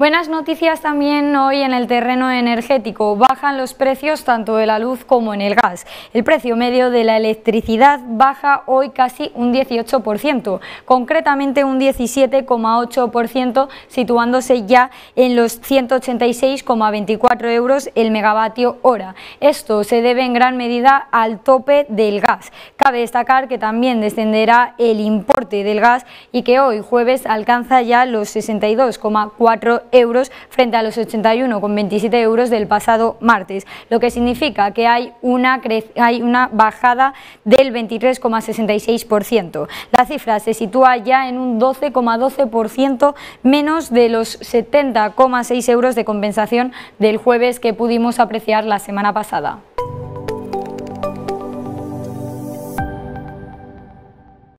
Buenas noticias también hoy en el terreno energético. Bajan los precios tanto de la luz como en el gas. El precio medio de la electricidad baja hoy casi un 18%, concretamente un 17,8%, situándose ya en los 186,24 euros el megavatio hora. Esto se debe en gran medida al tope del gas. Cabe destacar que también descenderá el importe del gas y que hoy jueves alcanza ya los 62,4 euros euros frente a los 81,27 euros del pasado martes, lo que significa que hay una, hay una bajada del 23,66%. La cifra se sitúa ya en un 12,12% menos de los 70,6 euros de compensación del jueves que pudimos apreciar la semana pasada.